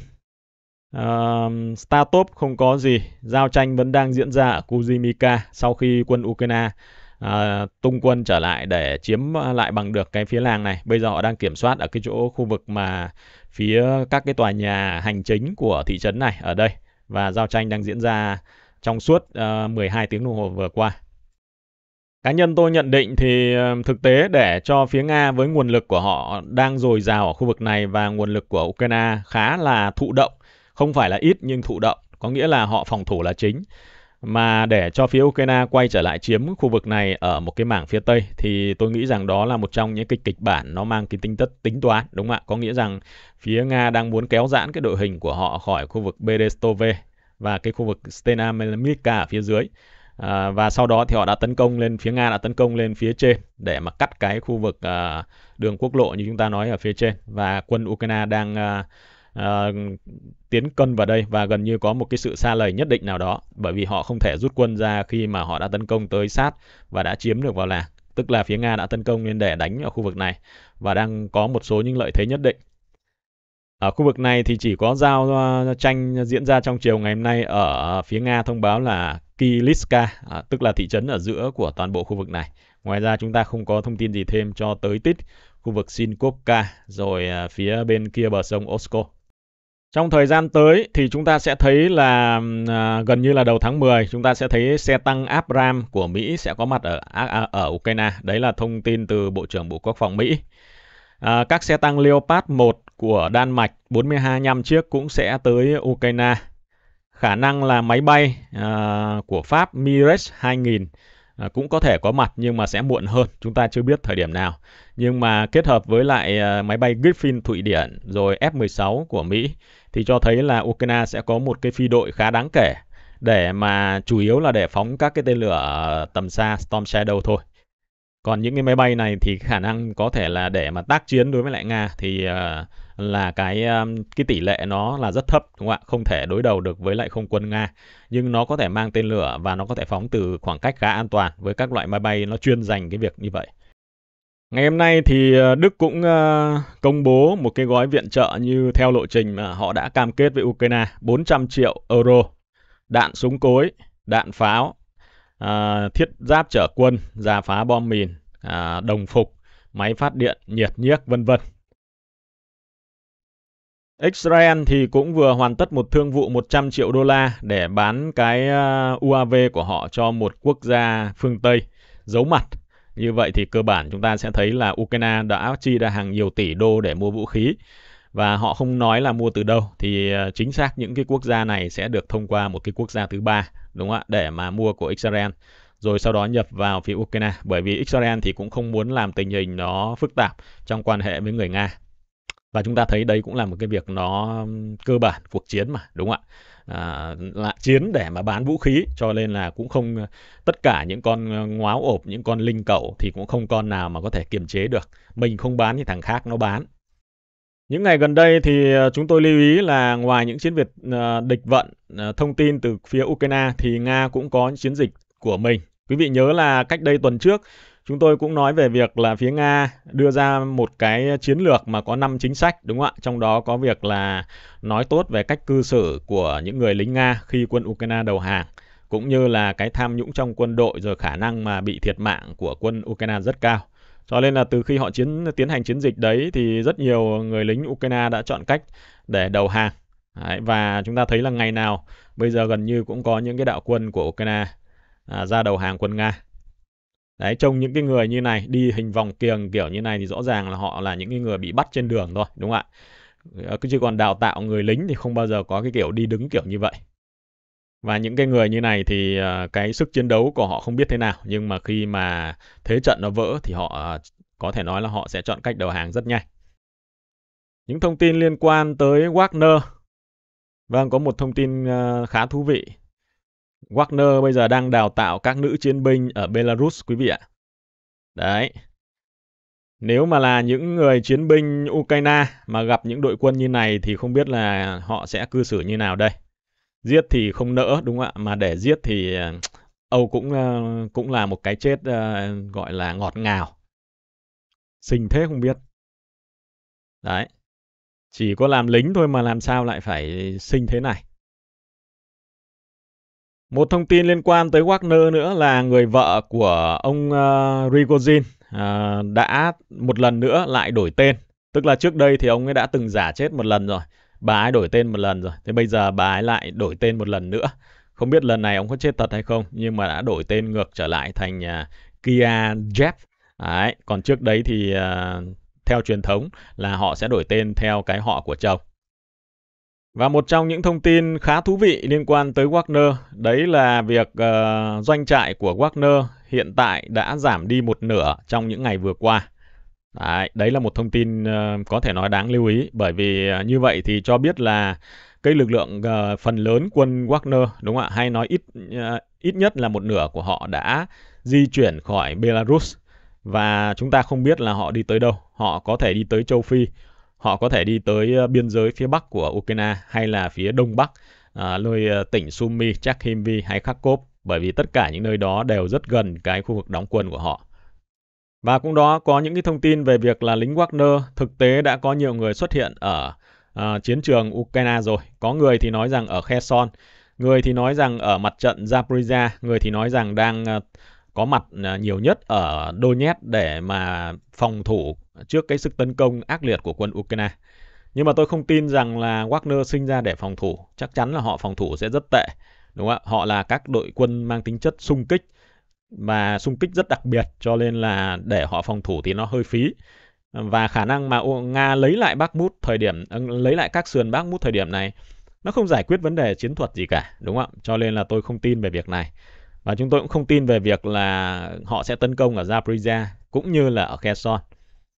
Uh, Startup không có gì, giao tranh vẫn đang diễn ra ở Kuzimika sau khi quân Ukraine à, tung quân trở lại để chiếm ờ, lại bằng được cái phía làng này. Bây giờ họ đang kiểm soát ở cái chỗ khu vực mà phía các cái tòa nhà hành chính của thị trấn này ở đây và giao tranh đang diễn ra trong suốt uh, ờ, 12 tiếng đồng hồ vừa qua. Cá nhân tôi nhận định thì thực tế để cho phía Nga với nguồn lực của họ đang dồi dào ở khu vực này và nguồn lực của Ukraine khá là thụ động không phải là ít nhưng thụ động, có nghĩa là họ phòng thủ là chính. Mà để cho phía Ukraine quay trở lại chiếm khu vực này ở một cái mảng phía Tây thì tôi nghĩ rằng đó là một trong những kịch kịch bản nó mang cái tính tất tính toán, đúng không ạ? Có nghĩa rằng phía Nga đang muốn kéo giãn cái đội hình của họ khỏi khu vực Berestove và cái khu vực Stena Melnica ở phía dưới. À, và sau đó thì họ đã tấn công lên phía Nga đã tấn công lên phía trên để mà cắt cái khu vực à, đường quốc lộ như chúng ta nói ở phía trên và quân Ukraine đang à, Ờ, tiến quân vào đây và gần như có một cái sự xa lầy nhất định nào đó bởi vì họ không thể rút quân ra khi mà họ đã tấn công tới sát và đã chiếm được vào làng tức là phía Nga đã tấn công nên để đánh ở khu vực này và đang có một số những lợi thế nhất định. Ở khu vực này thì chỉ có giao ờ, tranh diễn ra trong chiều ngày hôm nay ở phía Nga thông báo là Kiliska, à, tức là thị trấn ở giữa của toàn bộ khu vực này. Ngoài ra chúng ta không có thông tin gì thêm cho tới tít khu vực Sinkovka rồi à, phía bên kia bờ sông Osko. Trong thời gian tới thì chúng ta sẽ thấy là à, gần như là đầu tháng 10 chúng ta sẽ thấy xe tăng Abram của Mỹ sẽ có mặt ở à, à, ở Ukraine. Đấy là thông tin từ Bộ trưởng Bộ Quốc phòng Mỹ. À, các xe tăng Leopard 1 của Đan Mạch 42 chiếc cũng sẽ tới Ukraine. Khả năng là máy bay à, của Pháp Mirage 2000 à, cũng có thể có mặt nhưng mà sẽ muộn hơn, chúng ta chưa biết thời điểm nào. Nhưng mà kết hợp với lại à, máy bay Griffin Thụy Điển rồi F-16 của Mỹ thì cho thấy là Ukraine sẽ có một cái phi đội khá đáng kể để mà chủ yếu là để phóng các cái tên lửa tầm xa Storm Shadow thôi. Còn những cái máy bay này thì khả năng có thể là để mà tác chiến đối với lại Nga thì ờ, là cái ờ, cái tỷ lệ nó là rất thấp đúng không ạ? Không thể đối đầu được với lại không quân Nga, nhưng nó có thể mang tên lửa và nó có thể phóng từ khoảng cách khá an toàn với các loại máy bay nó chuyên dành cái việc như vậy. Ngày hôm nay thì ờ, Đức cũng ờ, công bố một cái gói viện trợ như theo lộ trình mà họ đã cam kết với Ukraine 400 triệu euro, đạn súng cối, đạn pháo, ờ, thiết giáp chở quân, giả phá bom mìn, đồng phục, máy phát điện, nhiệt nhiếc vân vân. Israel thì cũng vừa hoàn tất một thương vụ 100 triệu đô la để bán cái UAV của họ cho một quốc gia phương Tây giấu mặt như vậy thì cơ bản chúng ta sẽ thấy là Ukraine đã chi ra hàng nhiều tỷ đô để mua vũ khí và họ không nói là mua từ đâu thì ờ, chính xác những cái quốc gia này sẽ được thông qua một cái quốc gia thứ ba đúng không ạ để mà mua của Israel rồi sau đó nhập vào phía Ukraine bởi vì Israel thì cũng không muốn làm tình hình nó phức tạp trong quan hệ với người Nga và chúng ta thấy đấy cũng là một cái việc nó cơ bản cuộc chiến mà đúng không ạ à, là chiến để mà bán vũ khí cho nên là cũng không tất cả những con ngoáo ộp những con linh cẩu thì cũng không con nào mà có thể kiềm chế được mình không bán thì thằng khác nó bán những ngày gần đây thì ờ, chúng tôi lưu ý là ngoài những chiến việt ờ, địch vận ờ, thông tin từ phía Ukraine thì Nga cũng có chiến dịch của mình. Quý vị nhớ là cách đây tuần trước chúng tôi cũng nói về việc là phía Nga đưa ra một cái chiến lược mà có 5 chính sách đúng không ạ? Trong đó có việc là nói tốt về cách cư xử của những người lính Nga khi quân Ukraine đầu hàng cũng như là cái tham nhũng trong quân đội rồi khả năng mà bị thiệt mạng của quân Ukraine rất cao. Cho nên là từ khi họ chiến tiến hành chiến dịch đấy thì rất nhiều người lính Ukraine đã chọn cách để đầu hàng. Đấy, và chúng ta thấy là ngày nào bây giờ gần như cũng có những cái đạo quân của Ukraine à, ra đầu hàng quân Nga. Đấy, trông những cái người như này đi hình vòng kiềng kiểu như này thì rõ ràng là họ là những cái người bị bắt trên đường thôi, đúng không ạ? Ờ, Chứ còn đào tạo người lính thì không bao giờ có cái kiểu đi đứng kiểu như vậy. Và những cái người như này thì ờ, cái sức chiến đấu của họ không biết thế nào, nhưng mà khi mà thế trận nó vỡ thì họ ờ, có thể nói là họ sẽ chọn cách đầu hàng rất nhanh. Những thông tin liên quan tới Wagner. Vâng, có một thông tin khá thú vị Wagner bây giờ đang đào tạo các nữ chiến binh ở Belarus quý vị ạ. Đấy. Nếu mà là những người chiến binh Ukraine mà gặp những đội quân như này thì không biết là họ sẽ cư xử như nào đây. Giết thì không nỡ đúng không ạ, mà để giết thì ờ, Âu cũng ờ, cũng là một cái chết ờ, gọi là ngọt ngào. Sinh thế không biết. Đấy. Chỉ có làm lính thôi mà làm sao lại phải sinh thế này. Một thông tin liên quan tới Wagner nữa là người vợ của ông uh, Rigozin uh, đã một lần nữa lại đổi tên. Tức là trước đây thì ông ấy đã từng giả chết một lần rồi. Bà ấy đổi tên một lần rồi. Thế bây giờ bà ấy lại đổi tên một lần nữa. Không biết lần này ông có chết thật hay không. Nhưng mà đã đổi tên ngược trở lại thành uh, Kia Jeff. Đấy. Còn trước đấy thì uh, theo truyền thống là họ sẽ đổi tên theo cái họ của chồng. Và một trong những thông tin khá thú vị liên quan tới Wagner, đấy là việc uh, doanh trại của Wagner hiện tại đã giảm đi một nửa trong những ngày vừa qua. Đấy, đấy là một thông tin uh, có thể nói đáng lưu ý bởi vì uh, như vậy thì cho biết là cái lực lượng uh, phần lớn quân Wagner đúng không ạ hay nói ít uh, ít nhất là một nửa của họ đã di chuyển khỏi Belarus và chúng ta không biết là họ đi tới đâu họ có thể đi tới châu Phi Họ có thể đi tới ờ, biên giới phía bắc của Ukraine hay là phía đông bắc, à, nơi ờ, tỉnh Sumy, Chakhimvi hay Kharkov, bởi vì tất cả những nơi đó đều rất gần cái khu vực đóng quân của họ. Và cũng đó có những cái thông tin về việc là lính Wagner thực tế đã có nhiều người xuất hiện ở à, chiến trường Ukraine rồi. Có người thì nói rằng ở Kherson, người thì nói rằng ở mặt trận Zaporizhia, người thì nói rằng đang có mặt à, nhiều nhất ở Donetsk để mà phòng thủ trước cái sức tấn công ác liệt của quân Ukraine. Nhưng mà tôi không tin rằng là Wagner sinh ra để phòng thủ, chắc chắn là họ phòng thủ sẽ rất tệ. Đúng không ạ? Họ là các đội quân mang tính chất xung kích và xung kích rất đặc biệt cho nên là để họ phòng thủ thì nó hơi phí. Và khả năng mà Nga lấy lại Bakhmut thời điểm ờ, lấy lại các sườn Bakhmut thời điểm này nó không giải quyết vấn đề chiến thuật gì cả, đúng không ạ? Cho nên là tôi không tin về việc này và chúng tôi cũng không tin về việc là họ sẽ tấn công ở Zaporizhia cũng như là ở Kherson.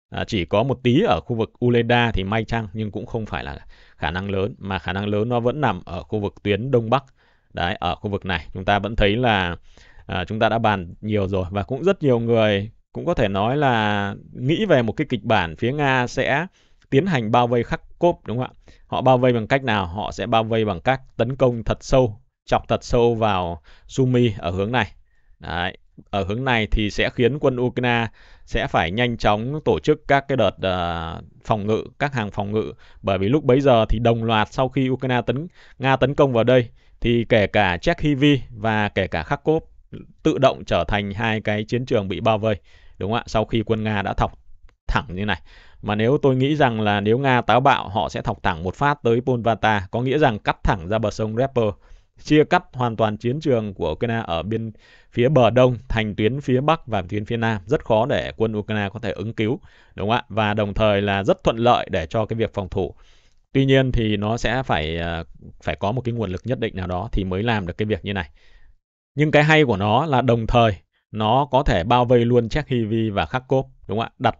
À, chỉ có một tí ở khu vực Uleda thì may chăng nhưng cũng không phải là khả năng lớn mà khả năng lớn nó vẫn nằm ở khu vực tuyến đông bắc. Đấy ở khu vực này chúng ta vẫn thấy là à, chúng ta đã bàn nhiều rồi và cũng rất nhiều người cũng có thể nói là nghĩ về một cái kịch bản phía Nga sẽ tiến hành bao vây khắc cốp đúng không ạ? Họ bao vây bằng cách nào? Họ sẽ bao vây bằng các tấn công thật sâu chọc thật sâu vào Sumi ở hướng này. Đấy, ở hướng này thì sẽ khiến quân Ukraine sẽ phải nhanh chóng tổ chức các cái đợt uh, phòng ngự, các hàng phòng ngự bởi vì lúc bấy giờ thì đồng loạt sau khi Ukraine tấn Nga tấn công vào đây thì kể cả Chekhivi và kể cả Kharkov tự động trở thành hai cái chiến trường bị bao vây, đúng không ạ? Sau khi quân Nga đã thọc thẳng như này. Mà nếu tôi nghĩ rằng là nếu Nga táo bạo họ sẽ thọc thẳng một phát tới Polvata, có nghĩa rằng cắt thẳng ra bờ sông Dnieper chia cắt hoàn toàn chiến trường của Ukraine ở bên phía bờ đông thành tuyến phía bắc và tuyến phía nam rất khó để quân Ukraine có thể ứng cứu đúng không ạ và đồng thời là rất thuận lợi để cho cái việc phòng thủ tuy nhiên thì nó sẽ phải ờ, phải có một cái nguồn lực nhất định nào đó thì mới làm được cái việc như này nhưng cái hay của nó là đồng thời nó có thể bao vây luôn Chekhivi và Kharkov đúng không ạ đặt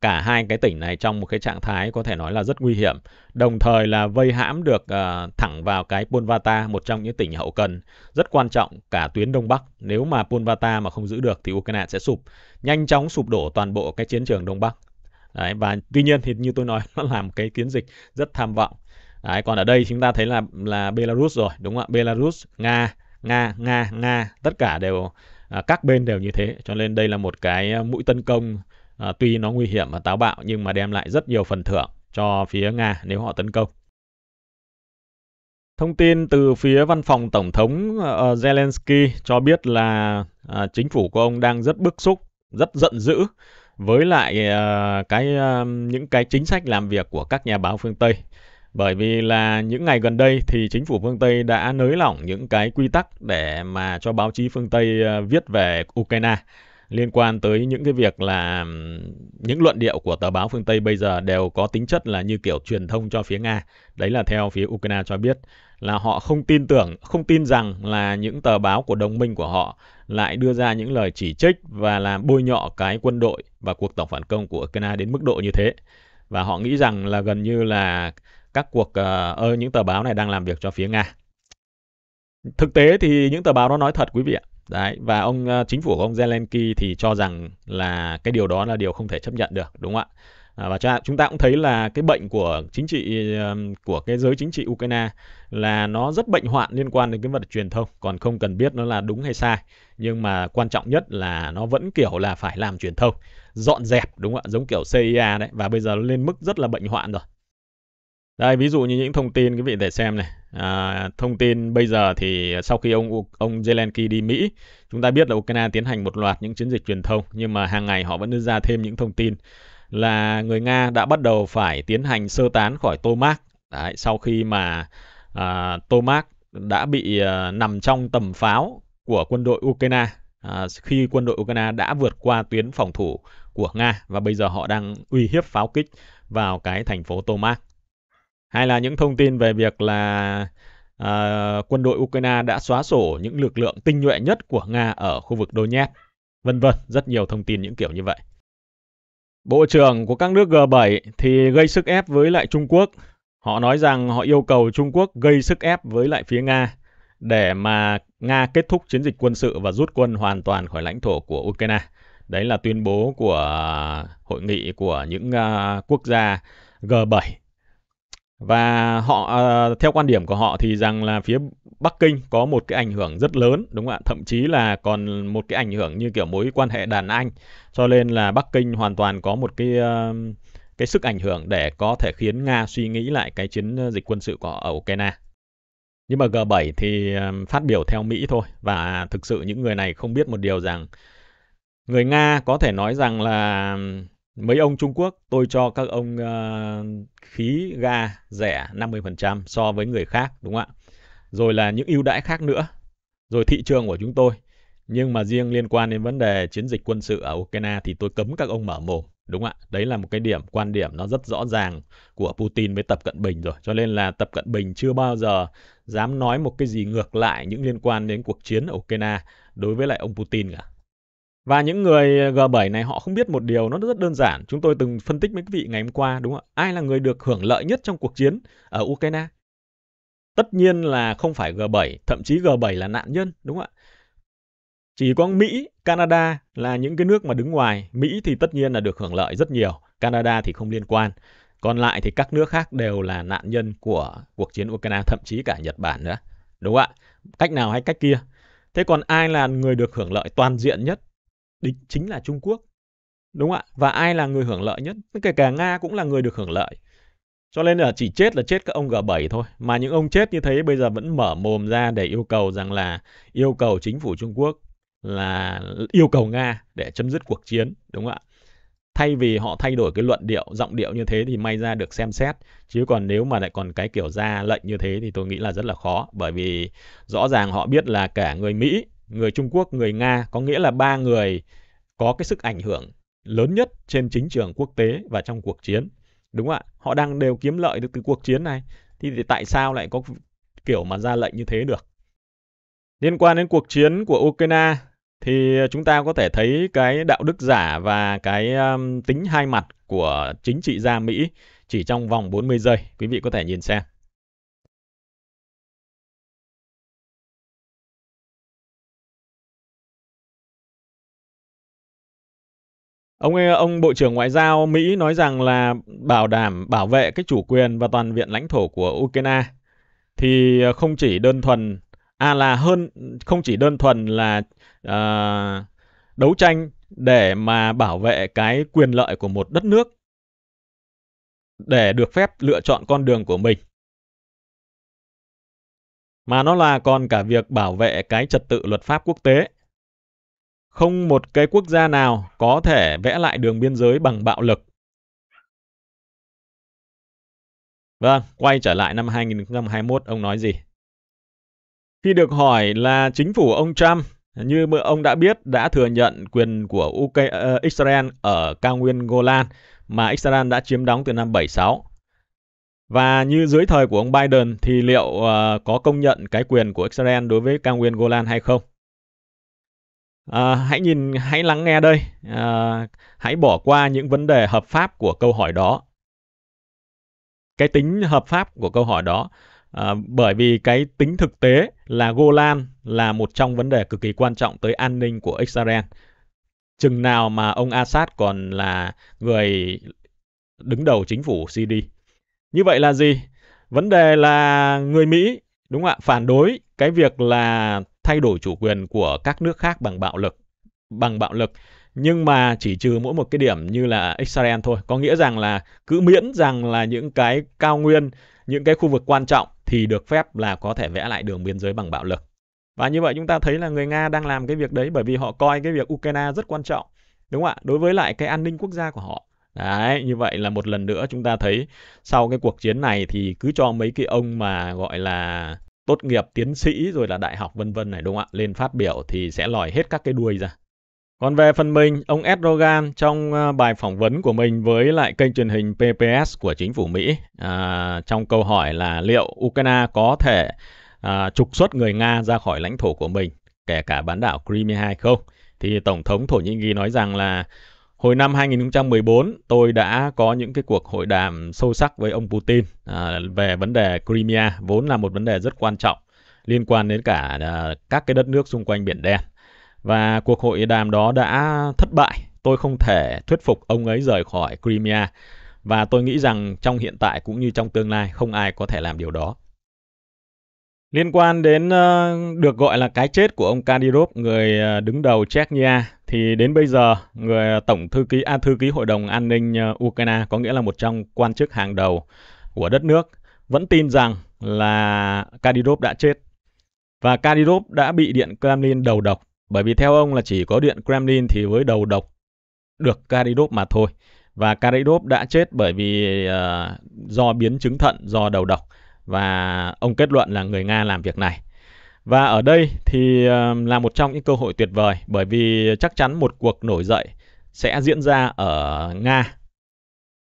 cả hai cái tỉnh này trong một cái trạng thái có thể nói là rất nguy hiểm, đồng thời là vây hãm được uh, thẳng vào cái Punvata, một trong những tỉnh hậu cần rất quan trọng cả tuyến đông bắc. Nếu mà Punvata mà không giữ được thì Ukraine sẽ sụp, nhanh chóng sụp đổ toàn bộ cái chiến trường đông bắc. Đấy, và tuy nhiên thì như tôi nói nó làm cái chiến dịch rất tham vọng. Đấy, còn ở đây chúng ta thấy là là Belarus rồi, đúng không ạ? Belarus, Nga, Nga, Nga, Nga, tất cả đều à, các bên đều như thế. Cho nên đây là một cái à, mũi tấn công à, tuy nó nguy hiểm và táo bạo nhưng mà đem lại rất nhiều phần thưởng cho phía Nga nếu họ tấn công. Thông tin từ phía văn phòng Tổng thống uh, Zelensky cho biết là uh, chính phủ của ông đang rất bức xúc, rất giận dữ với lại uh, cái uh, những cái chính sách làm việc của các nhà báo phương Tây. Bởi vì là những ngày gần đây thì chính phủ phương Tây đã nới lỏng những cái quy tắc để mà cho báo chí phương Tây uh, viết về Ukraine liên quan tới những cái việc là những luận điệu của tờ báo phương Tây bây giờ đều có tính chất là như kiểu truyền thông cho phía Nga. Đấy là theo phía Ukraine cho biết là họ không tin tưởng, không tin rằng là những tờ báo của đồng minh của họ lại đưa ra những lời chỉ trích và làm bôi nhọ cái quân đội và cuộc tổng phản công của Ukraine đến mức độ như thế. Và họ nghĩ rằng là gần như là các cuộc uh, những tờ báo này đang làm việc cho phía Nga. Thực tế thì những tờ báo đó nói thật quý vị ạ. Đấy, và ông ờ, chính phủ của ông Zelensky thì cho rằng là cái điều đó là điều không thể chấp nhận được, đúng không ạ? À, và chúng ta cũng thấy là cái bệnh của chính trị ờ, của cái giới chính trị Ukraine là nó rất bệnh hoạn liên quan đến cái vật truyền thông, còn không cần biết nó là đúng hay sai, nhưng mà quan trọng nhất là nó vẫn kiểu là phải làm truyền thông dọn dẹp đúng không ạ? Giống kiểu CIA đấy và bây giờ lên mức rất là bệnh hoạn rồi. Đây ví dụ như những thông tin quý vị để xem này, À, thông tin bây giờ thì sau khi ông ông Zelensky đi Mỹ, chúng ta biết là Ukraine tiến hành một loạt những chiến dịch truyền thông nhưng mà hàng ngày họ vẫn đưa ra thêm những thông tin là người Nga đã bắt đầu phải tiến hành sơ tán khỏi Tomac Đấy, sau khi mà à, Tomak đã bị à, nằm trong tầm pháo của quân đội Ukraine à, khi quân đội Ukraine đã vượt qua tuyến phòng thủ của Nga và bây giờ họ đang uy hiếp pháo kích vào cái thành phố Tomac hay là những thông tin về việc là à, quân đội Ukraine đã xóa sổ những lực lượng tinh nhuệ nhất của Nga ở khu vực Donetsk, vân vân, rất nhiều thông tin những kiểu như vậy. Bộ trưởng của các nước G7 thì gây sức ép với lại Trung Quốc. Họ nói rằng họ yêu cầu Trung Quốc gây sức ép với lại phía Nga để mà Nga kết thúc chiến dịch quân sự và rút quân hoàn toàn khỏi lãnh thổ của Ukraine. Đấy là tuyên bố của hội nghị của những ờ, quốc gia G7 và họ uh, theo quan điểm của họ thì rằng là phía Bắc Kinh có một cái ảnh hưởng rất lớn đúng không ạ thậm chí là còn một cái ảnh hưởng như kiểu mối quan hệ đàn anh cho nên là Bắc Kinh hoàn toàn có một cái uh, cái sức ảnh hưởng để có thể khiến Nga suy nghĩ lại cái chiến ờ, dịch quân sự của họ ở Ukraine nhưng mà G7 thì phát biểu theo Mỹ thôi và thực sự những người này không biết một điều rằng người Nga có thể nói rằng là Mấy ông Trung Quốc, tôi cho các ông uh, khí ga rẻ 50% so với người khác, đúng không ạ? Rồi là những ưu đãi khác nữa. Rồi thị trường của chúng tôi. Nhưng mà riêng liên quan đến vấn đề chiến dịch quân sự ở Ukraine thì tôi cấm các ông mở mồm, đúng không ạ? Đấy là một cái điểm, quan điểm nó rất rõ ràng của Putin với Tập Cận Bình rồi. Cho nên là Tập Cận Bình chưa bao giờ dám nói một cái gì ngược lại những liên quan đến cuộc chiến ở Ukraine đối với lại ông Putin cả và những người G7 này họ không biết một điều nó rất đơn giản. Chúng tôi từng phân tích với quý vị ngày hôm qua đúng không ạ? Ai là người được hưởng lợi nhất trong cuộc chiến ở Ukraine? Tất nhiên là không phải G7, thậm chí G7 là nạn nhân đúng không ạ? Chỉ có Mỹ, Canada là những cái nước mà đứng ngoài. Mỹ thì tất nhiên là được hưởng lợi rất nhiều, Canada thì không liên quan. Còn lại thì các nước khác đều là nạn nhân của cuộc chiến Ukraine, thậm chí cả Nhật Bản nữa. Đúng không ạ? Cách nào hay cách kia. Thế còn ai là người được hưởng lợi toàn diện nhất đính chính là Trung Quốc. Đúng không ạ? Và ai là người hưởng lợi nhất? Kể cả Nga cũng là người được hưởng lợi. Cho nên là chỉ chết là chết các ông G7 thôi. Mà những ông chết như thế bây giờ vẫn mở mồm ra để yêu cầu rằng là yêu cầu chính phủ Trung Quốc là yêu cầu Nga để chấm dứt cuộc chiến. Đúng không ạ? Thay vì họ thay đổi cái luận điệu, giọng điệu như thế thì may ra được xem xét. Chứ còn nếu mà lại còn cái kiểu ra lệnh như thế thì tôi nghĩ là rất là khó. Bởi vì rõ ràng họ biết là cả người Mỹ người Trung Quốc, người Nga có nghĩa là ba người có cái sức ảnh hưởng lớn nhất trên chính trường quốc tế và trong cuộc chiến. Đúng không ạ? Họ đang đều kiếm lợi được từ cuộc chiến này. Thì, thì tại sao lại có kiểu mà ra lệnh như thế được? Liên quan đến cuộc chiến của Ukraine thì chúng ta có thể thấy cái đạo đức giả và cái um, tính hai mặt của chính trị gia Mỹ chỉ trong vòng 40 giây. Quý vị có thể nhìn xem. Ông ờ, ông Bộ trưởng Ngoại giao Mỹ nói rằng là bảo đảm bảo vệ cái chủ quyền và toàn vẹn lãnh thổ của Ukraine thì ờ, không chỉ đơn thuần à là hơn không chỉ đơn thuần là uh, đấu tranh để mà bảo vệ cái quyền lợi của một đất nước để được phép lựa chọn con đường của mình mà nó là còn cả việc bảo vệ cái trật tự luật pháp quốc tế không một cái quốc gia nào có thể vẽ lại đường biên giới bằng bạo lực. Vâng, quay trở lại năm 2021 ông nói gì? Khi được hỏi là chính phủ ông Trump, như ông đã biết, đã thừa nhận quyền của UK, uh, ờ, Israel ở cao nguyên Golan mà Israel đã chiếm đóng từ năm 76. Và như dưới thời của ông Biden thì liệu uh, có công nhận cái quyền của Israel đối với cao nguyên Golan hay không? À, hãy nhìn, hãy lắng nghe đây. À, hãy bỏ qua những vấn đề hợp pháp của câu hỏi đó. Cái tính hợp pháp của câu hỏi đó. À, bởi vì cái tính thực tế là Golan là một trong vấn đề cực kỳ quan trọng tới an ninh của Israel. Chừng nào mà ông Assad còn là người đứng đầu chính phủ CD. Như vậy là gì? Vấn đề là người Mỹ đúng không ạ phản đối cái việc là thay đổi chủ quyền của các nước khác bằng bạo lực bằng bạo lực nhưng mà chỉ trừ mỗi một cái điểm như là Israel thôi có nghĩa rằng là cứ miễn rằng là những cái cao nguyên những cái khu vực quan trọng thì được phép là có thể vẽ lại đường biên giới bằng bạo lực và như vậy chúng ta thấy là người Nga đang làm cái việc đấy bởi vì họ coi cái việc Ukraine rất quan trọng đúng không ạ đối với lại cái an ninh quốc gia của họ Đấy, như vậy là một lần nữa chúng ta thấy sau cái cuộc chiến này thì cứ cho mấy cái ông mà gọi là tốt nghiệp tiến sĩ rồi là đại học vân vân này đúng không ạ? Lên phát biểu thì sẽ lòi hết các cái đuôi ra. Còn về phần mình, ông Erdogan trong ờ, bài phỏng vấn của mình với lại kênh truyền hình PPS của chính phủ Mỹ à, trong câu hỏi là liệu Ukraine có thể à, trục xuất người Nga ra khỏi lãnh thổ của mình, kể cả bán đảo Crimea hay không? Thì Tổng thống Thổ Nhĩ Kỳ nói rằng là Hồi năm 2014, tôi đã có những cái cuộc hội đàm sâu sắc với ông Putin à, về vấn đề Crimea, vốn là một vấn đề rất quan trọng liên quan đến cả à, các cái đất nước xung quanh Biển Đen. Và cuộc hội đàm đó đã thất bại. Tôi không thể thuyết phục ông ấy rời khỏi Crimea. Và tôi nghĩ rằng trong hiện tại cũng như trong tương lai không ai có thể làm điều đó. Liên quan đến uh, được gọi là cái chết của ông Kadyrov, người uh, đứng đầu Chechnya, thì đến bây giờ người ờ, tổng thư ký à, thư ký Hội đồng An ninh uh, Ukraine có nghĩa là một trong quan chức hàng đầu của đất nước vẫn tin rằng là Kadyrov đã chết và Kadyrov đã bị điện Kremlin đầu độc bởi vì theo ông là chỉ có điện Kremlin thì với đầu độc được Kadyrov mà thôi và Kadyrov đã chết bởi vì uh, do biến chứng thận do đầu độc và ông kết luận là người Nga làm việc này. Và ở đây thì ờ, là một trong những cơ hội tuyệt vời bởi vì chắc chắn một cuộc nổi dậy sẽ diễn ra ở Nga.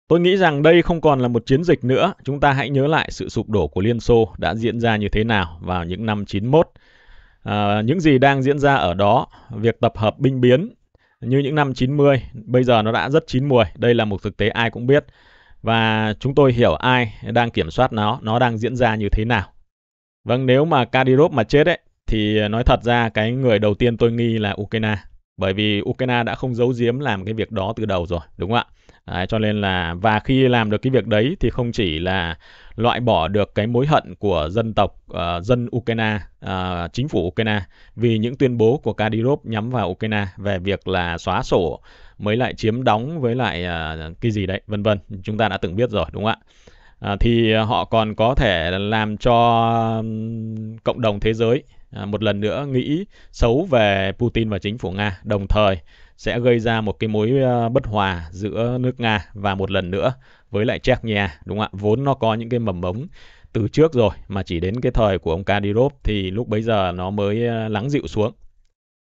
Tôi nghĩ rằng đây không còn là một chiến dịch nữa, chúng ta hãy nhớ lại sự sụp đổ của Liên Xô đã diễn ra như thế nào vào những năm 91. À, ờ, những gì đang diễn ra ở đó, việc tập hợp binh biến như những năm 90, bây giờ nó đã rất chín muồi, đây là một thực tế ai cũng biết và chúng tôi hiểu ai đang kiểm soát nó, nó đang diễn ra như thế nào. Vâng, nếu mà Kadyrov mà chết ấy, thì nói thật ra cái người đầu tiên tôi nghi là Ukraine. Bởi vì Ukraine đã không giấu giếm làm cái việc đó từ đầu rồi, đúng không ạ? Đấy, cho nên là và khi làm được cái việc đấy thì không chỉ là loại bỏ được cái mối hận của dân tộc uh, dân Ukraine, uh, chính phủ Ukraine vì những tuyên bố của Kadyrov nhắm vào Ukraine về việc là xóa sổ mới lại chiếm đóng với lại uh, cái gì đấy, vân vân. Chúng ta đã từng biết rồi đúng không ạ? À, thì họ còn có thể làm cho cộng đồng thế giới à, một lần nữa nghĩ xấu về Putin và chính phủ Nga đồng thời sẽ gây ra một cái mối ờ, bất hòa giữa nước Nga và một lần nữa với lại Chechnya đúng không ạ? Vốn nó có những cái mầm mống từ trước rồi mà chỉ đến cái thời của ông Kadyrov thì lúc bấy giờ nó mới ờ, lắng dịu xuống.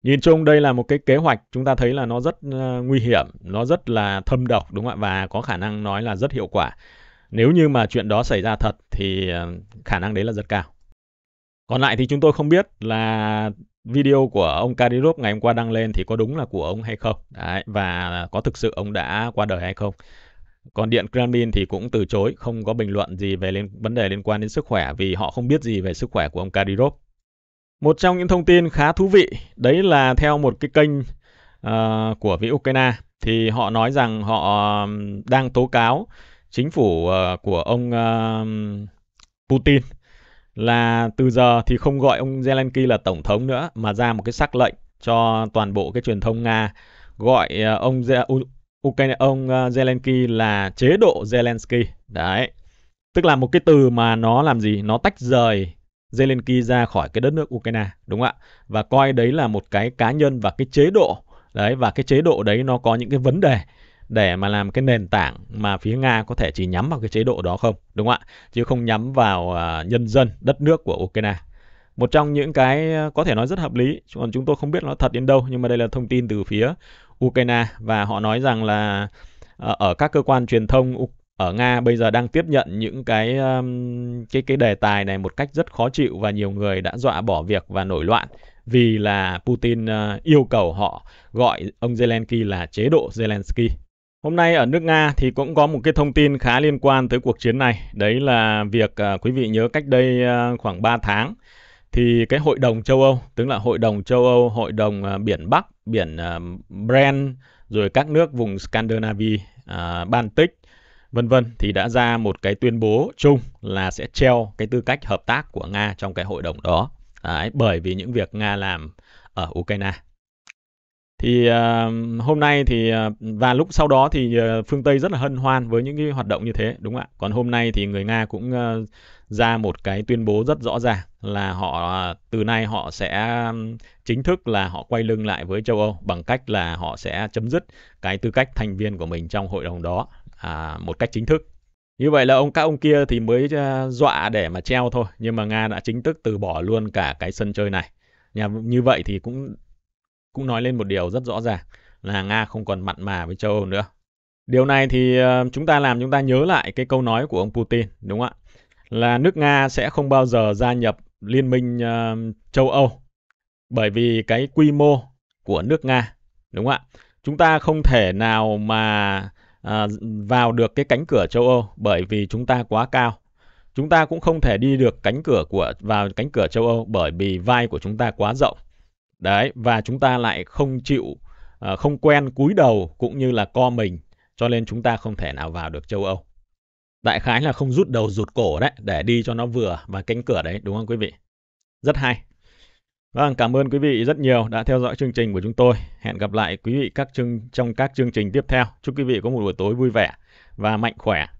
Nhìn chung đây là một cái kế hoạch chúng ta thấy là nó rất ờ, nguy hiểm, nó rất là thâm độc đúng không ạ và có khả năng nói là rất hiệu quả. Nếu như mà chuyện đó xảy ra thật thì khả năng đấy là rất cao. Còn lại thì chúng tôi không biết là video của ông Kadyrov ngày hôm qua đăng lên thì có đúng là của ông hay không Đấy, và có thực sự ông đã qua đời hay không còn Điện Kremlin thì cũng từ chối không có bình luận gì về liên, vấn đề liên quan đến sức khỏe vì họ không biết gì về sức khỏe của ông Kadyrov. Một trong những thông tin khá thú vị đấy là theo một cái kênh uh, của vị Ukraine thì họ nói rằng họ đang tố cáo chính phủ uh, của ông uh, Putin là từ giờ thì không gọi ông Zelensky là tổng thống nữa mà ra một cái sắc lệnh cho toàn bộ cái truyền thông Nga gọi ờ, ông u Ukraine ông ờ, Zelensky là chế độ Zelensky. Đấy. Tức là một cái từ mà nó làm gì? Nó tách rời Zelensky ra khỏi cái đất nước Ukraine, đúng không ạ? Và coi đấy là một cái cá nhân và cái chế độ đấy và cái chế độ đấy nó có những cái vấn đề để mà làm cái nền tảng mà phía Nga có thể chỉ nhắm vào cái chế độ đó không, đúng không ạ? Chứ không nhắm vào à, nhân dân, đất nước của Ukraine. Một trong những cái à, có thể nói rất hợp lý, còn chúng tôi không biết nó thật đến đâu, nhưng mà đây là thông tin từ phía Ukraine và họ nói rằng là à, ở các cơ quan truyền thông ở Nga bây giờ đang tiếp nhận những cái cái cái đề tài này một cách rất khó chịu và nhiều người đã dọa bỏ việc và nổi loạn vì là Putin yêu cầu họ gọi ông Zelensky là chế độ Zelensky Hôm nay ở nước Nga thì cũng có một cái thông tin khá liên quan tới cuộc chiến này. Đấy là việc à, quý vị nhớ cách đây à, khoảng 3 tháng thì cái hội đồng châu Âu, tức là hội đồng châu Âu, hội đồng à, biển Bắc, biển à, Bren rồi các nước vùng Scandinavia, à, Baltic vân vân thì đã ra một cái tuyên bố chung là sẽ treo cái tư cách hợp tác của Nga trong cái hội đồng đó. Đấy, bởi vì những việc Nga làm ở Ukraine thì uh, hôm nay thì uh, và lúc sau đó thì uh, phương Tây rất là hân hoan với những cái hoạt động như thế đúng không ạ? Còn hôm nay thì người Nga cũng uh, ra một cái tuyên bố rất rõ ràng là họ từ nay họ sẽ chính thức là họ quay lưng lại với châu Âu bằng cách là họ sẽ chấm dứt cái tư cách thành viên của mình trong hội đồng đó à, một cách chính thức. Như vậy là ông các ông kia thì mới dọa để mà treo thôi, nhưng mà Nga đã chính thức từ bỏ luôn cả cái sân chơi này. như vậy thì cũng cũng nói lên một điều rất rõ ràng là Nga không còn mặn mà với châu Âu nữa. Điều này thì ờ, chúng ta làm chúng ta nhớ lại cái câu nói của ông Putin đúng không ạ? Là nước Nga sẽ không bao giờ gia nhập liên minh uh, châu Âu bởi vì cái quy mô của nước Nga đúng không ạ? Chúng ta không thể nào mà uh, vào được cái cánh cửa châu Âu bởi vì chúng ta quá cao. Chúng ta cũng không thể đi được cánh cửa của vào cánh cửa châu Âu bởi vì vai của chúng ta quá rộng Đấy, và chúng ta lại không chịu, ờ, không quen cúi đầu cũng như là co mình, cho nên chúng ta không thể nào vào được châu Âu. Đại khái là không rút đầu rụt cổ đấy, để đi cho nó vừa và cánh cửa đấy, đúng không quý vị? Rất hay. Vâng, cảm ơn quý vị rất nhiều đã theo dõi chương trình của chúng tôi. Hẹn gặp lại quý vị các chương, trong các chương trình tiếp theo. Chúc quý vị có một buổi tối vui vẻ và mạnh khỏe.